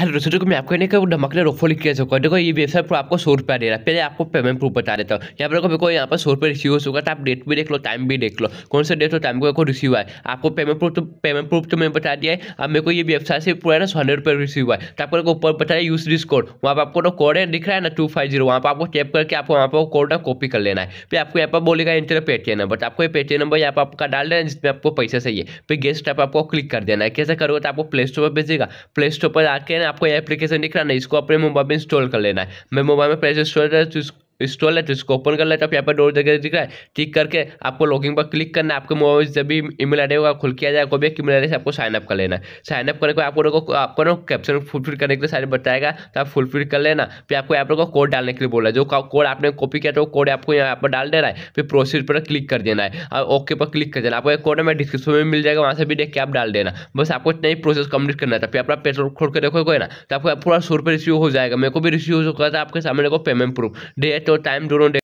hello दोस्तों देखो मैं आपको का धमाके रोफोलिक कैसे होगा देखो ये वेबसाइट पर आपको सौ रुपया दे रहा है पहले आपको पेमेंट प्रूफ बता देता हूँ यहाँ पर देखो मेरे को यहाँ पर सौ रुपये रिसीव हो चुका तो आप डेट भी देख लो टाइम भी देख लो कौन सा डेट हो टाइम को रिसीव है आपको पेमेंट प्रूफ तो पेमेंट प्रूफ तो मैंने बता दिया है अब मेरे को ये वेबसाइट से पूरा ना हंड्रेड रुपये रिसीव है तो आपको ऊपर बताया यूज दिस कोड वहाँ पर आपको कोड तो है दिख रहा है ना टू फाइव जीरो वहाँ पर आपको टैप करके आपको वहाँ पर कोड ना कॉपी कर लेना है फिर आपको यहाँ पर बोलेगा इंटर पेटीएम नंबर आपको ये पेटीएम नंबर यहाँ पर आपका डाल देना है जिसमें आपको पैसा चाहिए फिर गेस्ट आपको क्लिक कर देना है कैसे करोगे तो आपको प्ले स्टोर पर भेजेगा प्ले स्टोर पर आके ना आपको एप्लीकेशन दिख रहा है ना इसको अपने मोबाइल में इंस्टॉल कर लेना है मैं मोबाइल में प्ले स्टोर इंस्टॉल है तो इसको ओपन कर लेते हैं यहाँ पर डोर जगह दिख रहा है ठीक करके आपको लॉगिन पर क्लिक करना है आपके मोबाइल जब भी ईमेल आई होगा खुल किया जाएगा कोई भी ईमेल आई से आपको साइनअप कर लेना है साइनअप करने को आप लोगों को आपको ना कैप्शन फुलफिल करने के लिए सारे बताएगा तो आप फुलफिल कर लेना फिर आपको आप लोगों को कोड डालने के लिए बोला जो कोड आपने कॉपी किया तो कोड आपको यहाँ पर डाल देना है फिर प्रोसीड पर क्लिक कर देना है और ओके पर क्लिक कर देना आपको एक कोड हमें डिस्क्रिप्शन में मिल जाएगा वहाँ से भी देख के आप डाल देना बस आपको इतना ही प्रोसेस कंप्लीट करना था फिर अपना पेट्रोल खोल के देखोगे ना तो आपको पूरा सौ रुपये रिसीव हो जाएगा मेरे को भी रिसीव हो चुका था आपके सामने को पेमेंट प्रूफ डेट और टाइम दोनों दे--